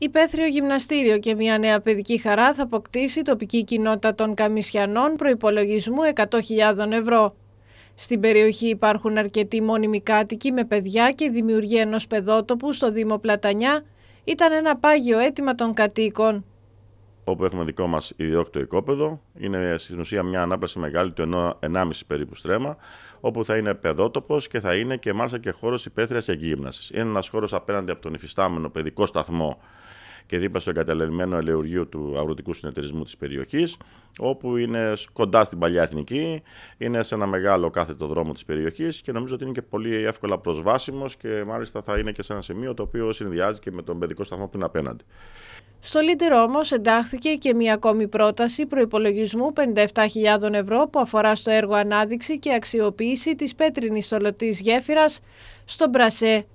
Υπαίθριο γυμναστήριο και μια νέα παιδική χαρά θα αποκτήσει τοπική κοινότητα των Καμισιανών προϋπολογισμού 100.000 ευρώ. Στην περιοχή υπάρχουν αρκετοί μόνιμοι κάτοικοι με παιδιά και η δημιουργία ενός παιδότοπου στο Δήμο Πλατανιά ήταν ένα πάγιο αίτημα των κατοίκων όπου έχουμε δικό μας ιδιόκτητο οικόπεδο. Είναι στην ουσία μια ανάπλαση μεγάλη του 1,5 περίπου στρέμμα, όπου θα είναι παιδότοπος και θα είναι και μάλιστα και χώρος υπαίθριας εγκύμνασης. Είναι ένας χώρος απέναντι από τον υφιστάμενο παιδικό σταθμό και δίπλα στο εγκαταλελειμμένο ελεουργείο του Αγροτικού Συνεταιρισμού της περιοχής, όπου είναι κοντά στην παλιά εθνική, είναι σε ένα μεγάλο κάθετο δρόμο της περιοχής και νομίζω ότι είναι και πολύ εύκολα προσβάσιμος και μάλιστα θα είναι και σε ένα σημείο το οποίο συνδυάζει και με τον παιδικό σταθμό που είναι απέναντι. Στο Λίντερ όμως εντάχθηκε και μια ακόμη πρόταση προπολογισμού 57.000 ευρώ που αφορά στο έργο ανάδειξη και αξιοποίηση της πέτρινης στολωτή γέφυρας στο Μπρασέ.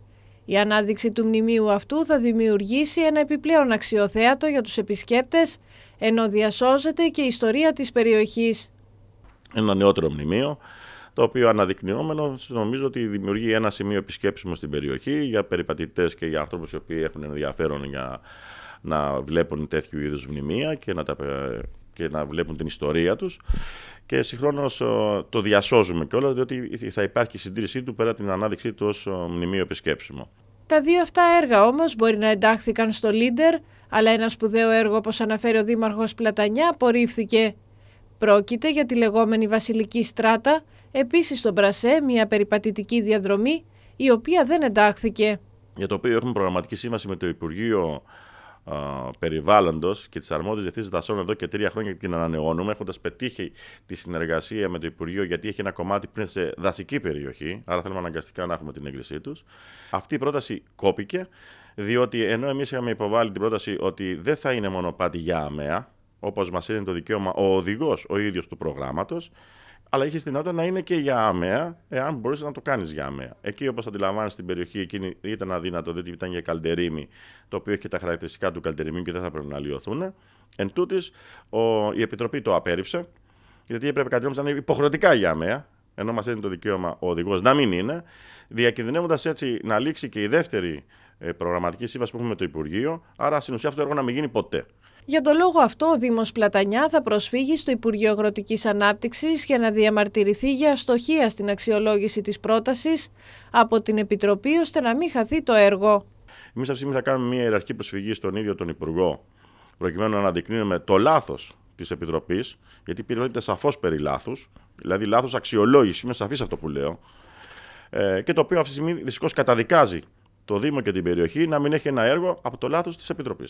Η ανάδειξη του μνημείου αυτού θα δημιουργήσει ένα επιπλέον αξιοθέατο για τους επισκέπτες, ενώ διασώζεται και η ιστορία της περιοχής. Ένα νεότερο μνημείο το οποίο αναδεικνυόμενο νομίζω ότι δημιουργεί ένα σημείο επισκέψιμο στην περιοχή για περιπατητές και για ανθρώπους οι οποίοι έχουν ενδιαφέρον για να βλέπουν τέτοιου είδους μνημεία και να και να βλέπουν την ιστορία τους και συγχρόνως το διασώζουμε κιόλας διότι θα υπάρχει συντήρησή του πέρα την ανάδειξή του ως μνημείο επισκέψιμο. Τα δύο αυτά έργα όμως μπορεί να εντάχθηκαν στο Λίντερ, αλλά ένα σπουδαίο έργο όπως αναφέρει ο Δήμαρχος Πλατανιά απορρίφθηκε Πρόκειται για τη λεγόμενη Βασιλική Στράτα, επίσης στον Πρασέ μια περιπατητική διαδρομή η οποία δεν εντάχθηκε. Για το οποίο έχουμε προγραμματική σύμβαση με το Υπουργείο Περιβάλλοντος και τις αρμόδιες διευθύνσεις δασών εδώ και τρία χρόνια και την ανανεώνουμε, έχοντας πετύχει τη συνεργασία με το Υπουργείο, γιατί έχει ένα κομμάτι πριν σε δασική περιοχή, άρα θέλουμε αναγκαστικά να έχουμε την έγκρισή τους. Αυτή η πρόταση κόπηκε, διότι ενώ εμείς είχαμε υποβάλει την πρόταση ότι δεν θα είναι μονοπάτι για αμαία, όπως μας έδινε το δικαίωμα ο οδηγός ο ίδιος του προγράμματος, αλλά είχες δυνατότητα να είναι και για άμεα, εάν μπορούσες να το κάνεις για άμεα. Εκεί, όπως αντιλαμβάνεσαι, στην περιοχή εκείνη ήταν αδύνατο, διότι ήταν για καλτερίμι, το οποίο έχει τα χαρακτηριστικά του καλτεριμίου και δεν θα πρέπει να λιωθούν. Εν τούτης, η Επιτροπή το απέρριψε, γιατί έπρεπε κάτι να είναι υποχρεωτικά για άμεα, ενώ μας έδινε το δικαίωμα ο οδηγός να μην είναι, διακινδυνεύοντας έτσι να λήξει και η δεύτερη ε, προγραμματική σύμβαση που έχουμε με το Υπουργείο. Άρα στην ουσία αυτό το έργο να μην γίνει ποτέ. Για τον λόγο αυτό, ο Δήμος Πλατανιά θα προσφύγει στο Υπουργείο Αγροτικής Ανάπτυξης για να διαμαρτυρηθεί για αστοχία στην αξιολόγηση της πρότασης από την Επιτροπή ώστε να μην χαθεί το έργο. Εμείς αυτή τη στιγμή θα κάνουμε μια ιεραρχική προσφυγή στον ίδιο τον Υπουργό προκειμένου να αναδεικνύουμε το λάθος της επιτροπής, γιατί πληρώνεται σαφώς περί λάθους, δηλαδή λάθος αξιολόγηση, είμαι σαφής αυτό που λέω ε, και το οποίο αυτή τη στιγμή δυστυχώς καταδικάζει το Δήμο και την περιοχή να μην έχει ένα έργο από το λάθος της Επιτροπής.